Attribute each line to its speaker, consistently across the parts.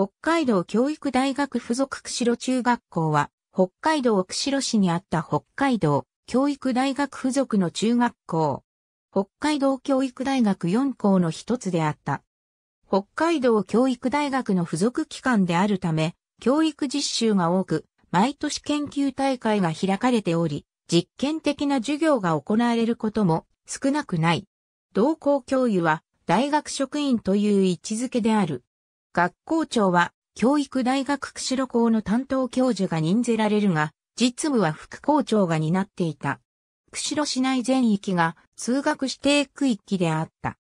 Speaker 1: 北海道教育大学附属釧路中学校は、北海道釧路市にあった北海道教育大学附属の中学校。北海道教育大学4校の一つであった。北海道教育大学の付属機関であるため、教育実習が多く、毎年研究大会が開かれており、実験的な授業が行われることも少なくない。同校教諭は大学職員という位置づけである。学校長は教育大学釧路校の担当教授が任ぜられるが、実務は副校長が担っていた。釧路市内全域が通学指定区域であった。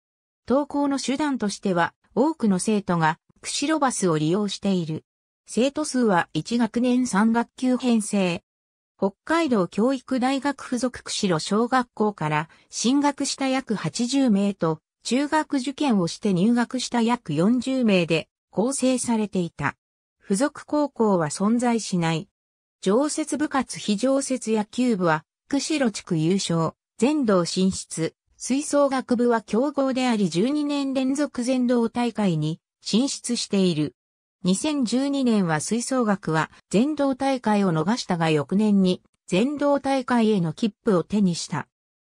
Speaker 1: 登校の手段としては多くの生徒が釧路バスを利用している。生徒数は1学年3学級編成。北海道教育大学附属釧路小学校から進学した約80名と中学受験をして入学した約40名で構成されていた。付属高校は存在しない。常設部活非常設野球部は、釧路地区優勝、全道進出、吹奏楽部は強豪であり12年連続全道大会に進出している。2012年は吹奏楽は全道大会を逃したが翌年に全道大会への切符を手にした。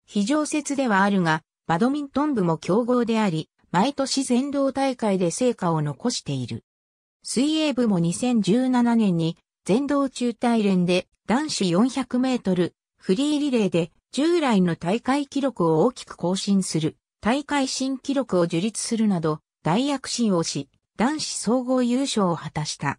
Speaker 1: 非常設ではあるが、バドミントン部も強豪であり、毎年全道大会で成果を残している。水泳部も2017年に全道中大連で男子400メートルフリーリレーで従来の大会記録を大きく更新する大会新記録を樹立するなど大躍進をし男子総合優勝を果たした。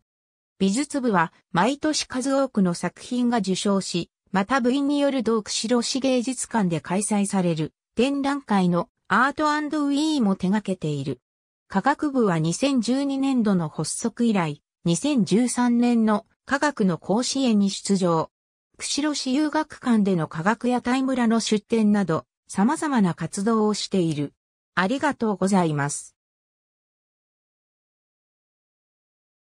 Speaker 1: 美術部は毎年数多くの作品が受賞し、また部員による同釧路市芸術館で開催される展覧会のアートウィーも手掛けている。科学部は2012年度の発足以来、2013年の科学の甲子園に出場。釧路市遊学館での科学やタイ村の出展など、様々な活動をしている。ありがとうございます。